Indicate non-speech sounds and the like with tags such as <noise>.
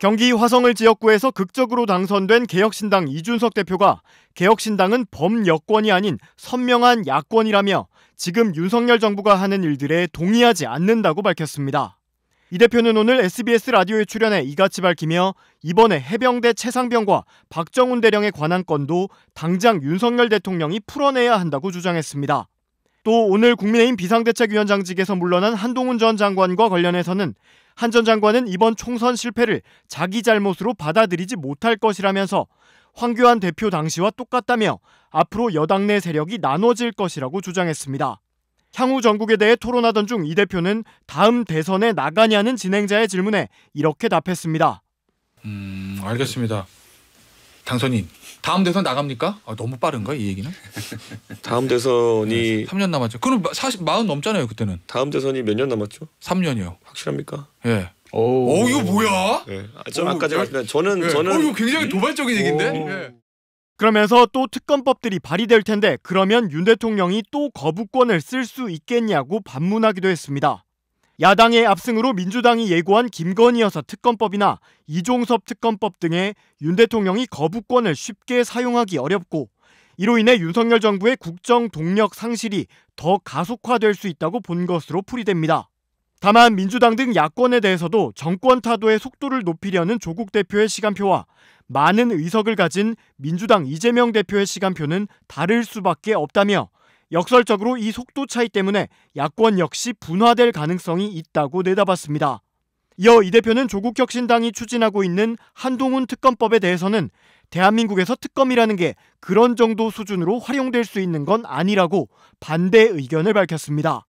경기 화성을 지역구에서 극적으로 당선된 개혁신당 이준석 대표가 개혁신당은 범여권이 아닌 선명한 야권이라며 지금 윤석열 정부가 하는 일들에 동의하지 않는다고 밝혔습니다. 이 대표는 오늘 SBS 라디오에 출연해 이같이 밝히며 이번에 해병대 최상병과 박정훈 대령의 관한 건도 당장 윤석열 대통령이 풀어내야 한다고 주장했습니다. 또 오늘 국민의힘 비상대책위원장직에서 물러난 한동훈 전 장관과 관련해서는 한전 장관은 이번 총선 실패를 자기 잘못으로 받아들이지 못할 것이라면서 황교안 대표 당시와 똑같다며 앞으로 여당 내 세력이 나눠질 것이라고 주장했습니다. 향후 전국에 대해 토론하던 중 이 대표는 다음 대선에 나가냐는 진행자의 질문에 이렇게 답했습니다. 음, 알겠습니다. 당선인 다음 대선 나갑니까? 아, 너무 빠른가 이 얘기는? <laughs> 다음 대선이 3년 남았죠. 그럼 40, 40 넘잖아요 그때는. 다음 대선이 몇 년 남았죠? 3년이요. 확실합니까? 예. 오, 오 어, 이거 뭐야? 예. 아, 좀 아까 제가 말씀 저는 예. 저는 오, 어, 이거 굉장히 음? 도발적인 얘기데 예. 그러면서 또 특검법들이 발의될 텐데 그러면 윤 대통령이 또 거부권을 쓸 수 있겠냐고 반문하기도 했습니다. 야당의 압승으로 민주당이 예고한 김건희 여사 특검법이나 이종섭 특검법 등에윤 대통령이 거부권을 쉽게 사용하기 어렵고 이로 인해 윤석열 정부의 국정 동력 상실이 더 가속화될 수 있다고 본 것으로 풀이됩니다. 다만 민주당 등 야권에 대해서도 정권 타도의 속도를 높이려는 조국 대표의 시간표와 많은 의석을 가진 민주당 이재명 대표의 시간표는 다를 수밖에 없다며 역설적으로 이 속도 차이 때문에 야권 역시 분화될 가능성이 있다고 내다봤습니다. 이어 이 대표는 조국 혁신당이 추진하고 있는 한동훈 특검법에 대해서는 대한민국에서 특검이라는 게 그런 정도 수준으로 활용될 수 있는 건 아니라고 반대 의견을 밝혔습니다.